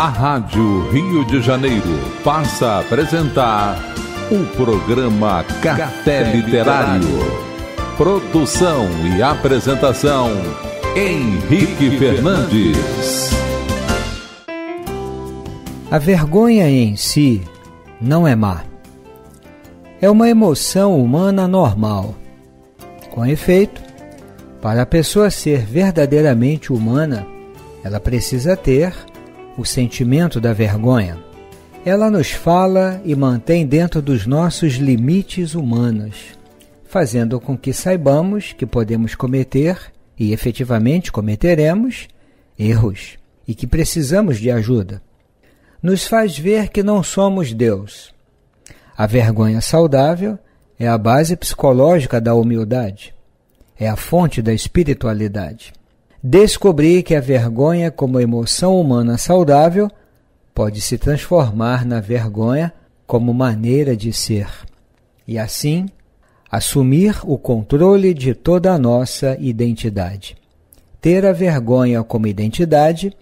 A Rádio Rio de Janeiro passa a apresentar o programa Café Literário. Produção e apresentação Henrique Fernandes. A vergonha em si não é má. É uma emoção humana normal. Com efeito, para a pessoa ser verdadeiramente humana, ela precisa ter o sentimento da vergonha. Ela nos fala e mantém dentro dos nossos limites humanos, fazendo com que saibamos que podemos cometer, e efetivamente cometeremos, erros e que precisamos de ajuda. Nos faz ver que não somos Deus. A vergonha saudável é a base psicológica da humildade, é a fonte da espiritualidade descobri que a vergonha, como emoção humana saudável, pode se transformar na vergonha como maneira de ser. E assim, assumir o controle de toda a nossa identidade. Ter a vergonha como identidade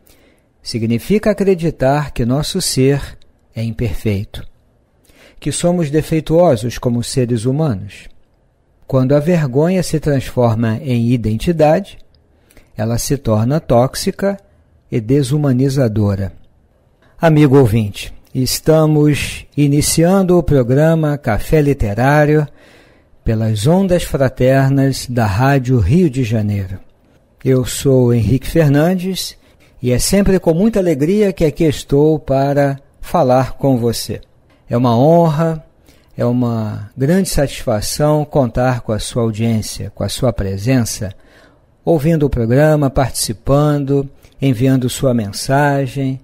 significa acreditar que nosso ser é imperfeito, que somos defeituosos como seres humanos. Quando a vergonha se transforma em identidade, ela se torna tóxica e desumanizadora. Amigo ouvinte, estamos iniciando o programa Café Literário pelas ondas fraternas da Rádio Rio de Janeiro. Eu sou Henrique Fernandes e é sempre com muita alegria que aqui estou para falar com você. É uma honra, é uma grande satisfação contar com a sua audiência, com a sua presença ouvindo o programa, participando, enviando sua mensagem,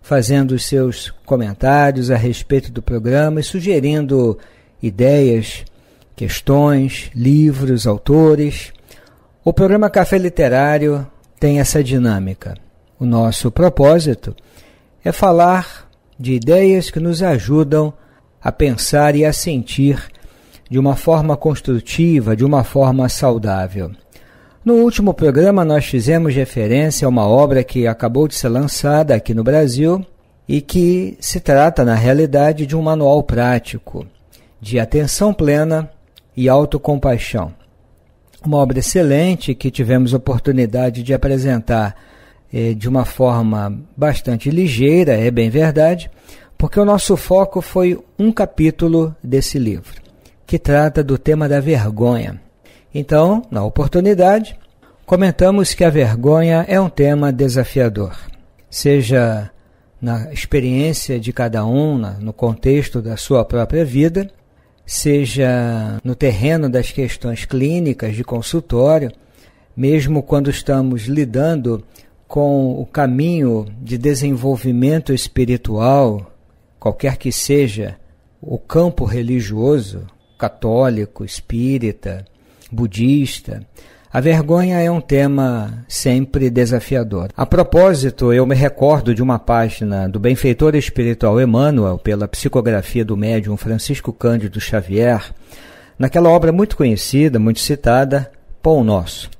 fazendo os seus comentários a respeito do programa e sugerindo ideias, questões, livros, autores. O programa Café Literário tem essa dinâmica. O nosso propósito é falar de ideias que nos ajudam a pensar e a sentir de uma forma construtiva, de uma forma saudável. No último programa, nós fizemos referência a uma obra que acabou de ser lançada aqui no Brasil e que se trata, na realidade, de um manual prático de atenção plena e autocompaixão. Uma obra excelente que tivemos oportunidade de apresentar eh, de uma forma bastante ligeira, é bem verdade, porque o nosso foco foi um capítulo desse livro, que trata do tema da vergonha. Então, na oportunidade, comentamos que a vergonha é um tema desafiador, seja na experiência de cada um, no contexto da sua própria vida, seja no terreno das questões clínicas de consultório, mesmo quando estamos lidando com o caminho de desenvolvimento espiritual, qualquer que seja o campo religioso, católico, espírita, budista. A vergonha é um tema sempre desafiador. A propósito, eu me recordo de uma página do benfeitor espiritual Emmanuel, pela psicografia do médium Francisco Cândido Xavier, naquela obra muito conhecida, muito citada, Pão Nosso.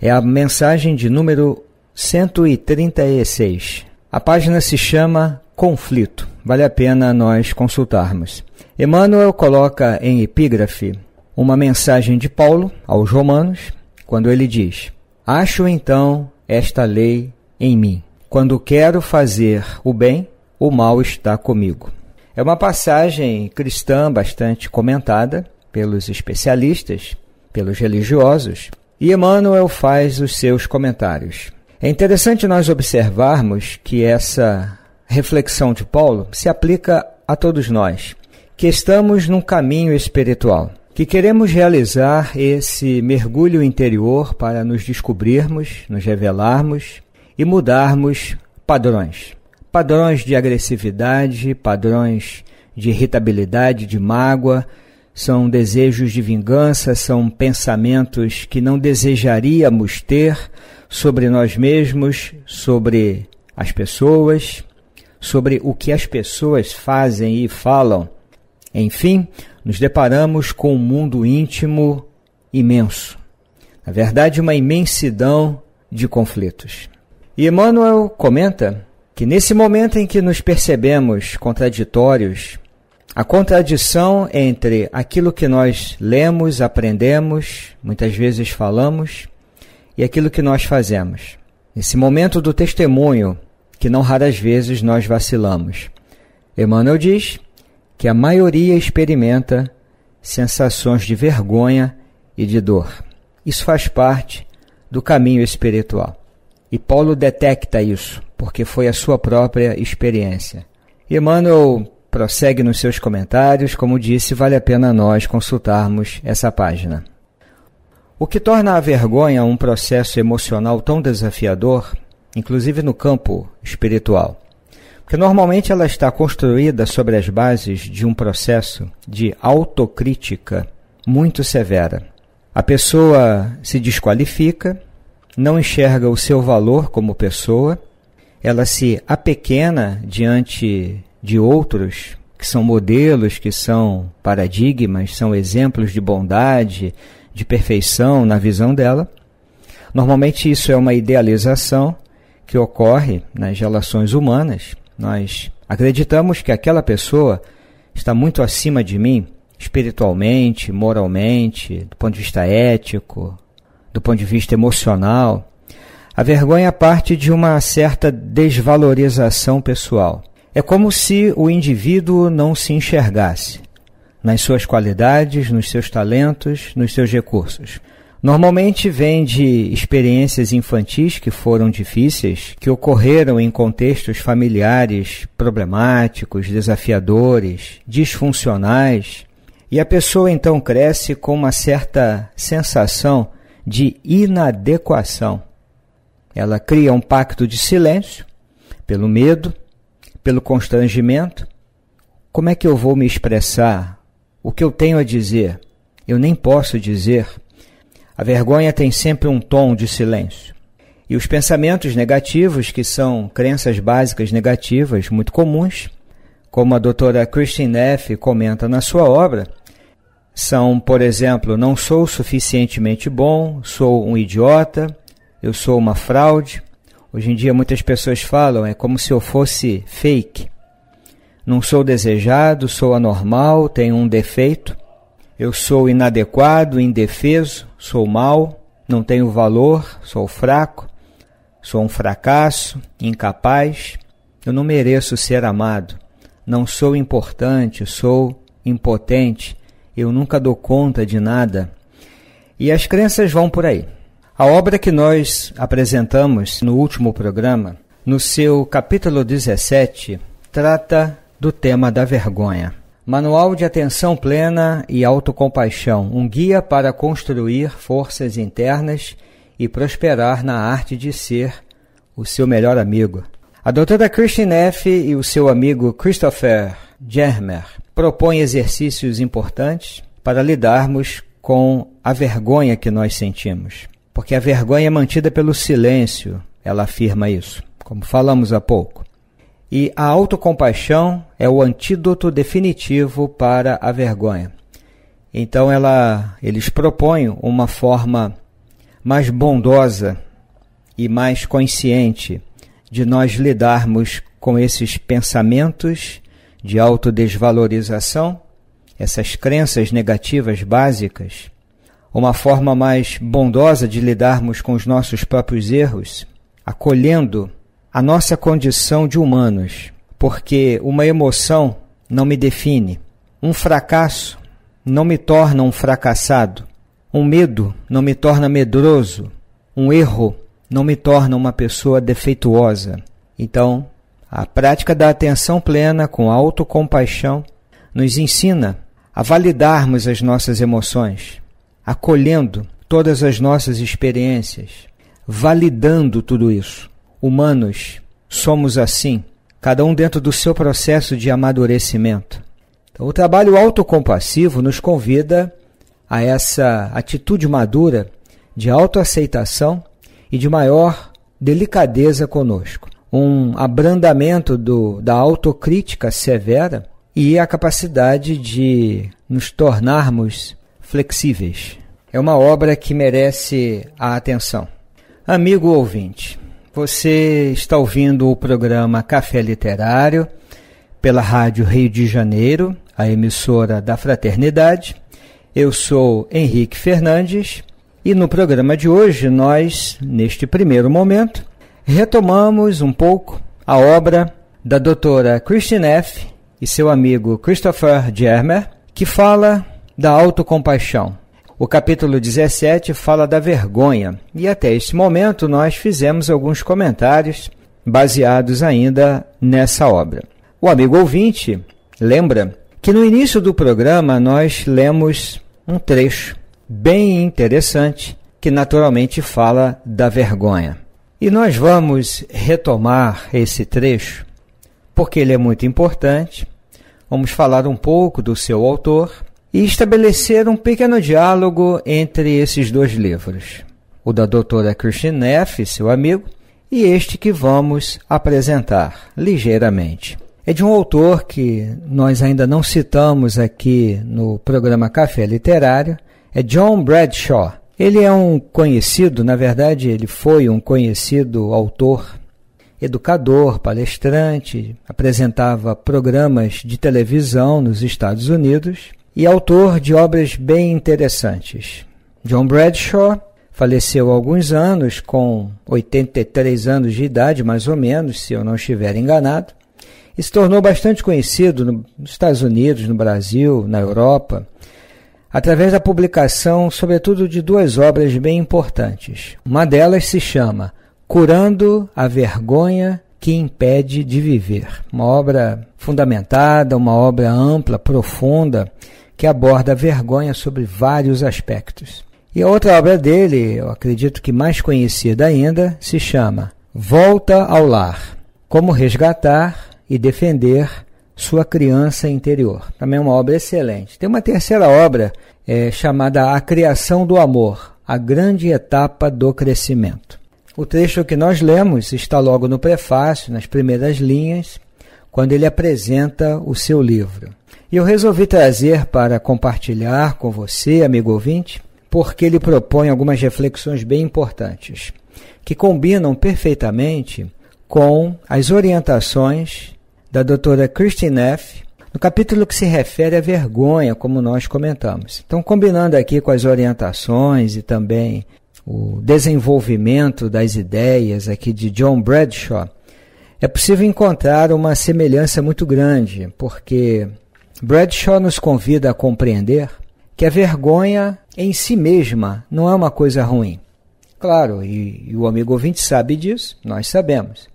É a mensagem de número 136. A página se chama Conflito. Vale a pena nós consultarmos. Emmanuel coloca em epígrafe uma mensagem de Paulo aos Romanos, quando ele diz: Acho então esta lei em mim. Quando quero fazer o bem, o mal está comigo. É uma passagem cristã bastante comentada pelos especialistas, pelos religiosos, e Emmanuel faz os seus comentários. É interessante nós observarmos que essa reflexão de Paulo se aplica a todos nós, que estamos num caminho espiritual que queremos realizar esse mergulho interior para nos descobrirmos, nos revelarmos e mudarmos padrões. Padrões de agressividade, padrões de irritabilidade, de mágoa, são desejos de vingança, são pensamentos que não desejaríamos ter sobre nós mesmos, sobre as pessoas, sobre o que as pessoas fazem e falam enfim, nos deparamos com um mundo íntimo imenso. Na verdade, uma imensidão de conflitos. E Emmanuel comenta que nesse momento em que nos percebemos contraditórios, a contradição entre aquilo que nós lemos, aprendemos, muitas vezes falamos, e aquilo que nós fazemos. Nesse momento do testemunho, que não raras vezes nós vacilamos. Emmanuel diz que a maioria experimenta sensações de vergonha e de dor. Isso faz parte do caminho espiritual. E Paulo detecta isso, porque foi a sua própria experiência. Emmanuel prossegue nos seus comentários, como disse, vale a pena nós consultarmos essa página. O que torna a vergonha um processo emocional tão desafiador, inclusive no campo espiritual, que normalmente ela está construída sobre as bases de um processo de autocrítica muito severa. A pessoa se desqualifica, não enxerga o seu valor como pessoa, ela se apequena diante de outros que são modelos, que são paradigmas, são exemplos de bondade, de perfeição na visão dela. Normalmente isso é uma idealização que ocorre nas relações humanas nós acreditamos que aquela pessoa está muito acima de mim, espiritualmente, moralmente, do ponto de vista ético, do ponto de vista emocional. A vergonha parte de uma certa desvalorização pessoal. É como se o indivíduo não se enxergasse nas suas qualidades, nos seus talentos, nos seus recursos. Normalmente vem de experiências infantis que foram difíceis, que ocorreram em contextos familiares problemáticos, desafiadores, disfuncionais, e a pessoa então cresce com uma certa sensação de inadequação. Ela cria um pacto de silêncio pelo medo, pelo constrangimento. Como é que eu vou me expressar? O que eu tenho a dizer? Eu nem posso dizer a vergonha tem sempre um tom de silêncio. E os pensamentos negativos, que são crenças básicas negativas muito comuns, como a doutora Christine Neff comenta na sua obra, são, por exemplo, não sou suficientemente bom, sou um idiota, eu sou uma fraude. Hoje em dia muitas pessoas falam, é como se eu fosse fake. Não sou desejado, sou anormal, tenho um defeito. Eu sou inadequado, indefeso, sou mau, não tenho valor, sou fraco, sou um fracasso, incapaz, eu não mereço ser amado, não sou importante, sou impotente, eu nunca dou conta de nada. E as crenças vão por aí. A obra que nós apresentamos no último programa, no seu capítulo 17, trata do tema da vergonha. Manual de Atenção Plena e Autocompaixão um guia para construir forças internas e prosperar na arte de ser o seu melhor amigo. A doutora Christine F. e o seu amigo Christopher Germer propõem exercícios importantes para lidarmos com a vergonha que nós sentimos. Porque a vergonha é mantida pelo silêncio, ela afirma isso, como falamos há pouco. E a autocompaixão é o antídoto definitivo para a vergonha. Então ela, eles propõem uma forma mais bondosa e mais consciente de nós lidarmos com esses pensamentos de autodesvalorização, essas crenças negativas básicas, uma forma mais bondosa de lidarmos com os nossos próprios erros, acolhendo a nossa condição de humanos, porque uma emoção não me define, um fracasso não me torna um fracassado, um medo não me torna medroso, um erro não me torna uma pessoa defeituosa. Então, a prática da atenção plena com autocompaixão nos ensina a validarmos as nossas emoções, acolhendo todas as nossas experiências, validando tudo isso humanos somos assim, cada um dentro do seu processo de amadurecimento. Então, o trabalho autocompassivo nos convida a essa atitude madura de autoaceitação e de maior delicadeza conosco, um abrandamento do, da autocrítica severa e a capacidade de nos tornarmos flexíveis. É uma obra que merece a atenção. Amigo ouvinte, você está ouvindo o programa Café Literário pela Rádio Rio de Janeiro, a emissora da Fraternidade. Eu sou Henrique Fernandes e no programa de hoje nós, neste primeiro momento, retomamos um pouco a obra da doutora Christine F. e seu amigo Christopher Germer, que fala da autocompaixão. O capítulo 17 fala da vergonha, e até este momento nós fizemos alguns comentários baseados ainda nessa obra. O amigo ouvinte lembra que no início do programa nós lemos um trecho bem interessante que naturalmente fala da vergonha. E nós vamos retomar esse trecho porque ele é muito importante. Vamos falar um pouco do seu autor e estabelecer um pequeno diálogo entre esses dois livros, o da doutora Christine Neff, seu amigo, e este que vamos apresentar ligeiramente. É de um autor que nós ainda não citamos aqui no programa Café Literário, é John Bradshaw. Ele é um conhecido, na verdade, ele foi um conhecido autor, educador, palestrante, apresentava programas de televisão nos Estados Unidos e autor de obras bem interessantes. John Bradshaw faleceu há alguns anos, com 83 anos de idade, mais ou menos, se eu não estiver enganado, e se tornou bastante conhecido nos Estados Unidos, no Brasil, na Europa, através da publicação, sobretudo, de duas obras bem importantes. Uma delas se chama Curando a Vergonha que Impede de Viver, uma obra fundamentada, uma obra ampla, profunda, que aborda a vergonha sobre vários aspectos. E a outra obra dele, eu acredito que mais conhecida ainda, se chama Volta ao Lar: Como Resgatar e Defender Sua Criança Interior. Também é uma obra excelente. Tem uma terceira obra é, chamada A Criação do Amor A Grande Etapa do Crescimento. O trecho que nós lemos está logo no prefácio, nas primeiras linhas, quando ele apresenta o seu livro. E eu resolvi trazer para compartilhar com você, amigo ouvinte, porque ele propõe algumas reflexões bem importantes, que combinam perfeitamente com as orientações da doutora Christine Neff, no capítulo que se refere à vergonha, como nós comentamos. Então, combinando aqui com as orientações e também o desenvolvimento das ideias aqui de John Bradshaw, é possível encontrar uma semelhança muito grande, porque Bradshaw nos convida a compreender que a vergonha em si mesma não é uma coisa ruim. Claro, e, e o amigo ouvinte sabe disso, nós sabemos.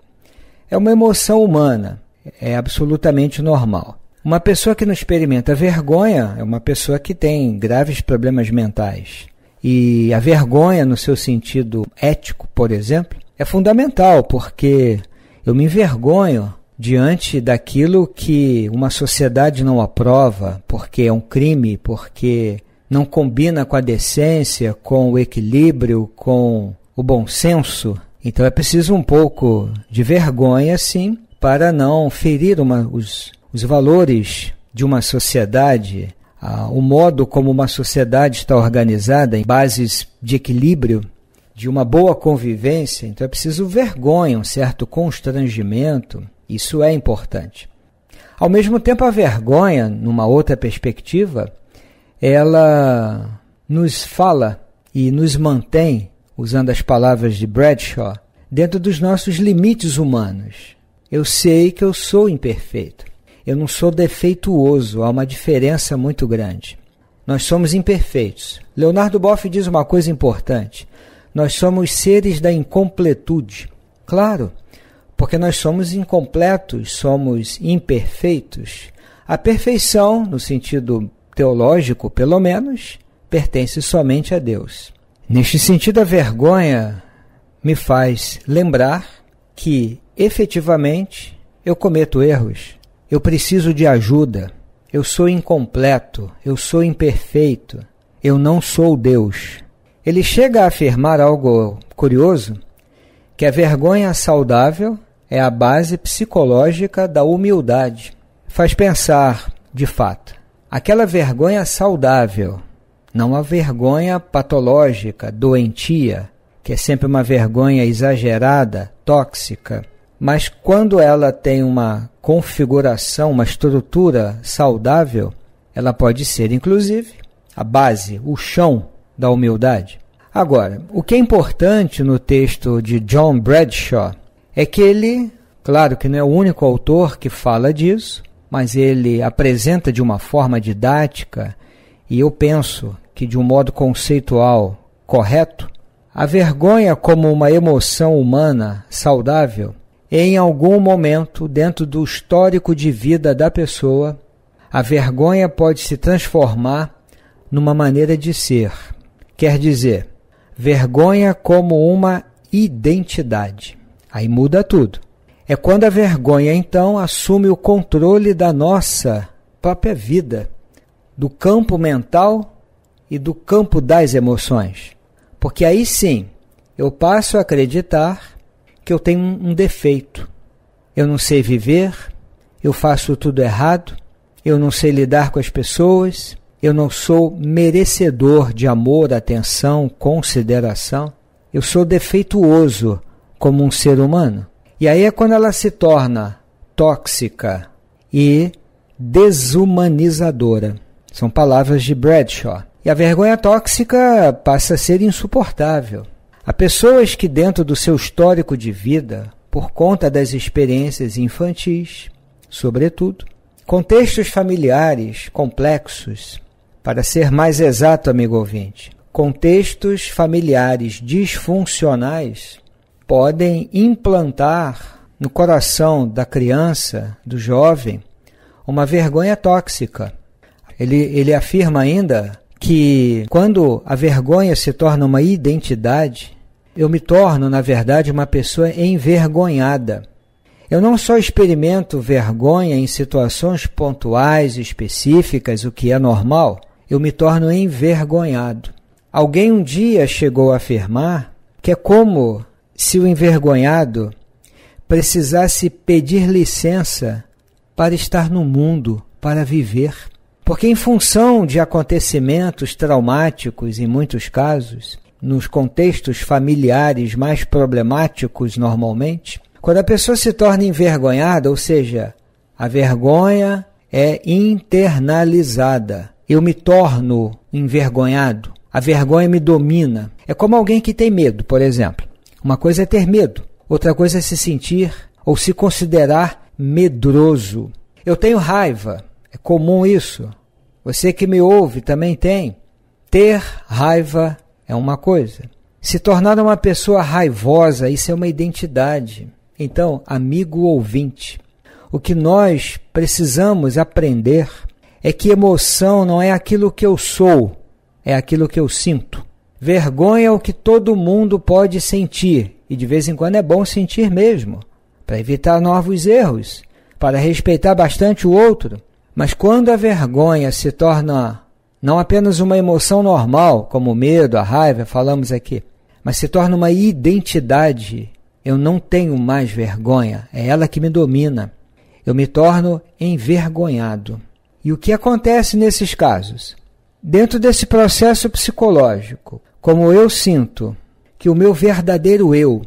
É uma emoção humana, é absolutamente normal. Uma pessoa que não experimenta vergonha é uma pessoa que tem graves problemas mentais. E a vergonha, no seu sentido ético, por exemplo, é fundamental, porque eu me envergonho diante daquilo que uma sociedade não aprova, porque é um crime, porque não combina com a decência, com o equilíbrio, com o bom senso. Então é preciso um pouco de vergonha, sim, para não ferir uma, os, os valores de uma sociedade, ah, o modo como uma sociedade está organizada em bases de equilíbrio, de uma boa convivência, então é preciso vergonha, um certo constrangimento. Isso é importante. Ao mesmo tempo, a vergonha, numa outra perspectiva, ela nos fala e nos mantém, usando as palavras de Bradshaw, dentro dos nossos limites humanos. Eu sei que eu sou imperfeito. Eu não sou defeituoso, há uma diferença muito grande. Nós somos imperfeitos. Leonardo Boff diz uma coisa importante: nós somos seres da incompletude. Claro, porque nós somos incompletos, somos imperfeitos. A perfeição, no sentido teológico pelo menos, pertence somente a Deus. Neste sentido, a vergonha me faz lembrar que efetivamente eu cometo erros, eu preciso de ajuda, eu sou incompleto, eu sou imperfeito, eu não sou Deus. Ele chega a afirmar algo curioso, que a vergonha saudável é a base psicológica da humildade. Faz pensar, de fato, aquela vergonha saudável, não a vergonha patológica, doentia, que é sempre uma vergonha exagerada, tóxica, mas quando ela tem uma configuração, uma estrutura saudável, ela pode ser, inclusive, a base, o chão da humildade. Agora, o que é importante no texto de John Bradshaw é que ele, claro que não é o único autor que fala disso, mas ele apresenta de uma forma didática e eu penso que de um modo conceitual correto, a vergonha como uma emoção humana saudável em algum momento dentro do histórico de vida da pessoa, a vergonha pode se transformar numa maneira de ser, quer dizer vergonha como uma identidade. Aí muda tudo. É quando a vergonha então assume o controle da nossa própria vida, do campo mental e do campo das emoções. Porque aí sim, eu passo a acreditar que eu tenho um defeito. Eu não sei viver, eu faço tudo errado, eu não sei lidar com as pessoas, eu não sou merecedor de amor, atenção, consideração. Eu sou defeituoso como um ser humano. E aí é quando ela se torna tóxica e desumanizadora. São palavras de Bradshaw. E a vergonha tóxica passa a ser insuportável. Há pessoas que, dentro do seu histórico de vida, por conta das experiências infantis, sobretudo, contextos familiares complexos, para ser mais exato, amigo ouvinte, contextos familiares disfuncionais podem implantar no coração da criança, do jovem, uma vergonha tóxica. Ele, ele afirma ainda que quando a vergonha se torna uma identidade, eu me torno, na verdade, uma pessoa envergonhada. Eu não só experimento vergonha em situações pontuais, específicas, o que é normal, eu me torno envergonhado. Alguém um dia chegou a afirmar que é como se o envergonhado precisasse pedir licença para estar no mundo, para viver. Porque, em função de acontecimentos traumáticos, em muitos casos, nos contextos familiares mais problemáticos normalmente, quando a pessoa se torna envergonhada, ou seja, a vergonha é internalizada, eu me torno envergonhado. A vergonha me domina. É como alguém que tem medo, por exemplo. Uma coisa é ter medo, outra coisa é se sentir ou se considerar medroso. Eu tenho raiva. É comum isso. Você que me ouve também tem. Ter raiva é uma coisa. Se tornar uma pessoa raivosa, isso é uma identidade. Então, amigo ouvinte, o que nós precisamos aprender é que emoção não é aquilo que eu sou, é aquilo que eu sinto. Vergonha é o que todo mundo pode sentir, e de vez em quando é bom sentir mesmo, para evitar novos erros, para respeitar bastante o outro. Mas quando a vergonha se torna não apenas uma emoção normal, como o medo, a raiva, falamos aqui, mas se torna uma identidade. Eu não tenho mais vergonha, é ela que me domina. Eu me torno envergonhado. E o que acontece nesses casos? Dentro desse processo psicológico, como eu sinto que o meu verdadeiro eu,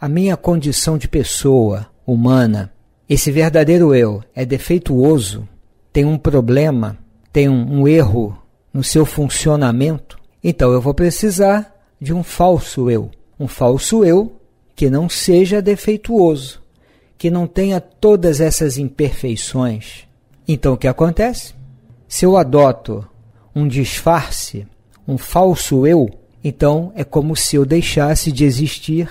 a minha condição de pessoa humana, esse verdadeiro eu é defeituoso, tem um problema, tem um, um erro no seu funcionamento, então eu vou precisar de um falso eu. Um falso eu que não seja defeituoso, que não tenha todas essas imperfeições, então o que acontece? Se eu adoto um disfarce, um falso eu, então é como se eu deixasse de existir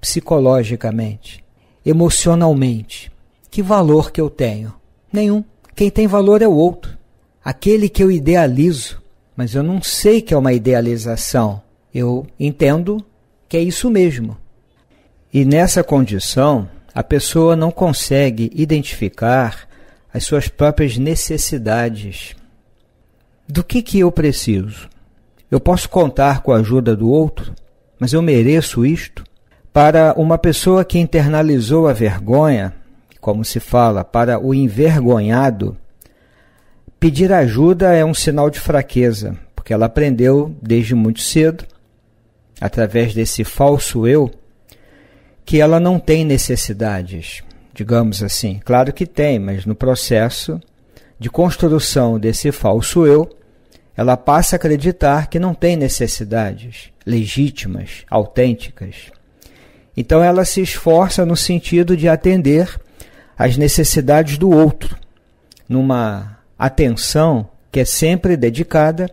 psicologicamente, emocionalmente. Que valor que eu tenho? Nenhum. Quem tem valor é o outro. Aquele que eu idealizo, mas eu não sei que é uma idealização. Eu entendo que é isso mesmo. E nessa condição, a pessoa não consegue identificar as suas próprias necessidades. Do que, que eu preciso? Eu posso contar com a ajuda do outro, mas eu mereço isto? Para uma pessoa que internalizou a vergonha, como se fala, para o envergonhado, pedir ajuda é um sinal de fraqueza, porque ela aprendeu desde muito cedo, através desse falso eu, que ela não tem necessidades digamos assim. Claro que tem, mas no processo de construção desse falso eu, ela passa a acreditar que não tem necessidades legítimas, autênticas. Então ela se esforça no sentido de atender às necessidades do outro, numa atenção que é sempre dedicada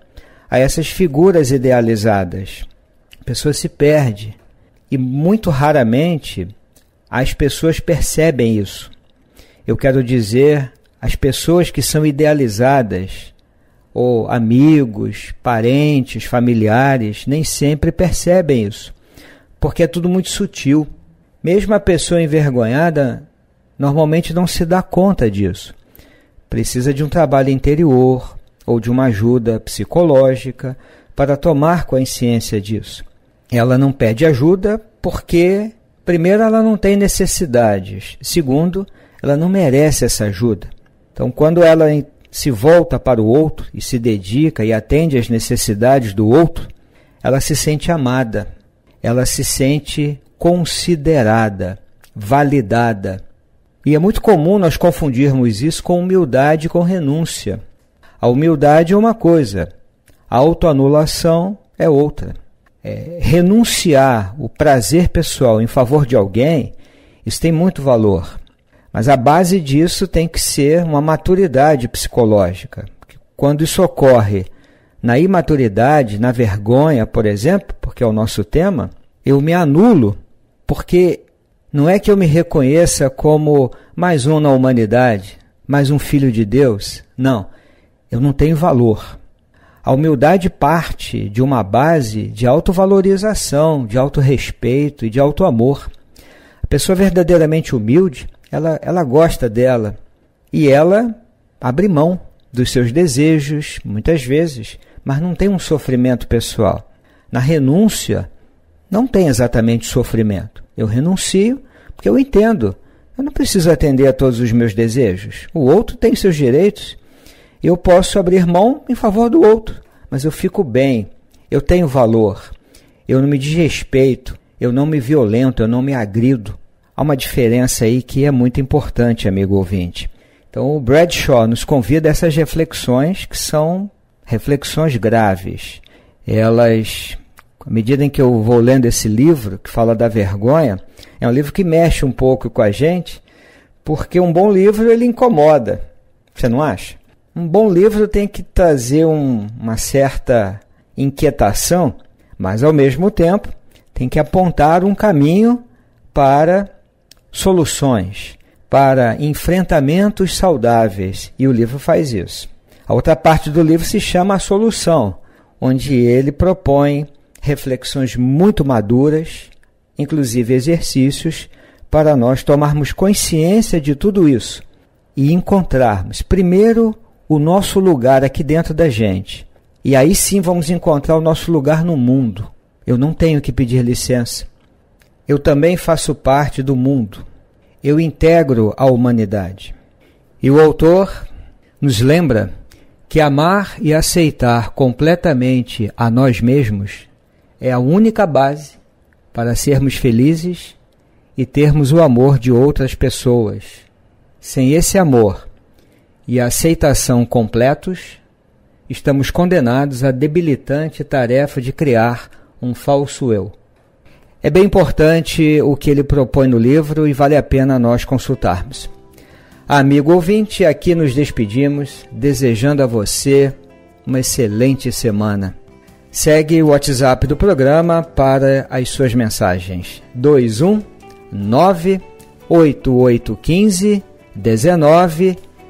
a essas figuras idealizadas. A pessoa se perde e muito raramente as pessoas percebem isso. Eu quero dizer, as pessoas que são idealizadas, ou amigos, parentes, familiares, nem sempre percebem isso, porque é tudo muito sutil. Mesmo a pessoa envergonhada normalmente não se dá conta disso. Precisa de um trabalho interior ou de uma ajuda psicológica para tomar consciência disso. Ela não pede ajuda porque Primeiro, ela não tem necessidades. Segundo, ela não merece essa ajuda. Então, quando ela se volta para o outro e se dedica e atende às necessidades do outro, ela se sente amada, ela se sente considerada, validada. E é muito comum nós confundirmos isso com humildade e com renúncia. A humildade é uma coisa, a autoanulação é outra é, renunciar o prazer pessoal em favor de alguém, isso tem muito valor. Mas a base disso tem que ser uma maturidade psicológica. Quando isso ocorre na imaturidade, na vergonha, por exemplo, porque é o nosso tema, eu me anulo porque não é que eu me reconheça como mais um na humanidade, mais um filho de Deus. Não, eu não tenho valor. A humildade parte de uma base de autovalorização, de autorrespeito e de autoamor. A pessoa verdadeiramente humilde, ela, ela gosta dela e ela abre mão dos seus desejos, muitas vezes, mas não tem um sofrimento pessoal. Na renúncia, não tem exatamente sofrimento. Eu renuncio porque eu entendo. Eu não preciso atender a todos os meus desejos. O outro tem seus direitos eu posso abrir mão em favor do outro, mas eu fico bem, eu tenho valor, eu não me desrespeito, eu não me violento, eu não me agrido. Há uma diferença aí que é muito importante, amigo ouvinte. Então, o Bradshaw nos convida a essas reflexões que são reflexões graves. Elas, à medida em que eu vou lendo esse livro, que fala da vergonha, é um livro que mexe um pouco com a gente, porque um bom livro ele incomoda. Você não acha? Um bom livro tem que trazer um, uma certa inquietação, mas ao mesmo tempo tem que apontar um caminho para soluções, para enfrentamentos saudáveis, e o livro faz isso. A outra parte do livro se chama A Solução, onde ele propõe reflexões muito maduras, inclusive exercícios, para nós tomarmos consciência de tudo isso e encontrarmos, primeiro, o nosso lugar aqui dentro da gente. E aí sim vamos encontrar o nosso lugar no mundo. Eu não tenho que pedir licença. Eu também faço parte do mundo. Eu integro a humanidade. E o autor nos lembra que amar e aceitar completamente a nós mesmos é a única base para sermos felizes e termos o amor de outras pessoas. Sem esse amor, e aceitação completos, estamos condenados à debilitante tarefa de criar um falso eu. É bem importante o que ele propõe no livro e vale a pena nós consultarmos. Amigo ouvinte, aqui nos despedimos, desejando a você uma excelente semana. Segue o WhatsApp do programa para as suas mensagens. 21 8815 19